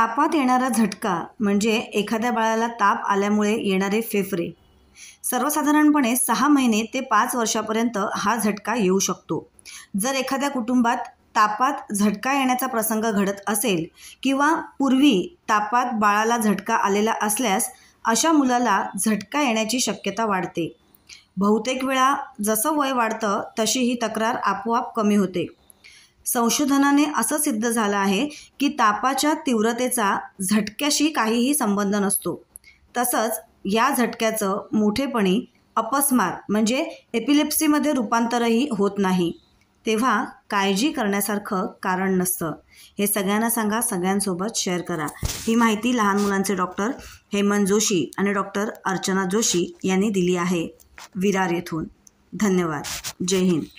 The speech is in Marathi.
तापात येणारा झटका म्हणजे एखाद्या बाळाला ताप आल्यामुळे येणारे फेफरे सर्वसाधारणपणे सहा महिने ते पाच वर्षापर्यंत हा झटका येऊ शकतो जर एखाद्या कुटुंबात तापात झटका येण्याचा प्रसंग घडत असेल किंवा पूर्वी तापात बाळाला झटका आलेला असल्यास अशा मुलाला झटका येण्याची शक्यता वाढते बहुतेक वेळा जसं वय वाढतं तशी ही तक्रार आपोआप कमी होते संशोधनाने असं सिद्ध झालं आहे की तापाच्या तीव्रतेचा झटक्याशी काहीही संबंध नसतो तसंच या झटक्याचं मोठेपणी अपस्मार म्हणजे एपिलेप्सीमध्ये रूपांतरही होत नाही तेव्हा काळजी करण्यासारखं कारण नसतं हे सगळ्यांना सांगा सगळ्यांसोबत शेअर करा ही माहिती लहान मुलांचे डॉक्टर हेमंत जोशी आणि डॉक्टर अर्चना जोशी यांनी दिली आहे विरार येथून धन्यवाद जय हिंद